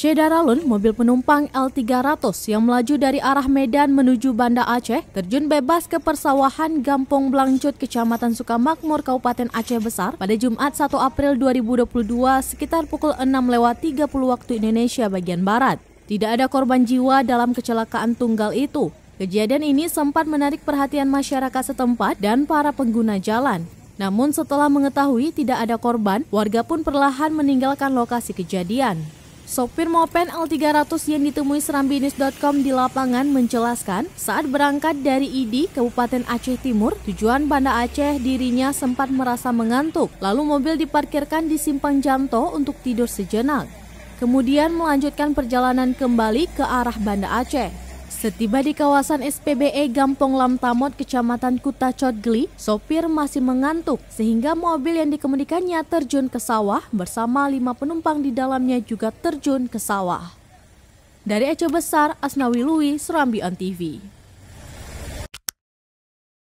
Syedaralun, mobil penumpang L300 yang melaju dari arah Medan menuju Banda Aceh, terjun bebas ke persawahan Gampong Blangcut, Kecamatan Sukamakmur, Kabupaten Aceh Besar pada Jumat 1 April 2022 sekitar pukul 6 lewat 30 waktu Indonesia bagian Barat. Tidak ada korban jiwa dalam kecelakaan tunggal itu. Kejadian ini sempat menarik perhatian masyarakat setempat dan para pengguna jalan. Namun setelah mengetahui tidak ada korban, warga pun perlahan meninggalkan lokasi kejadian. Sopir Mopen L300 yang ditemui serambinus.com di lapangan menjelaskan saat berangkat dari ID Kabupaten Aceh Timur, tujuan Banda Aceh dirinya sempat merasa mengantuk. Lalu mobil diparkirkan di Simpang Janto untuk tidur sejenak. Kemudian melanjutkan perjalanan kembali ke arah Banda Aceh. Setiba di kawasan SPBE Gampong Lamtamot, Kecamatan Kuta Codgli, sopir masih mengantuk sehingga mobil yang dikemudikannya terjun ke sawah bersama lima penumpang di dalamnya juga terjun ke sawah. Dari Aceh Besar, Asnawi Lui, Serambi On TV.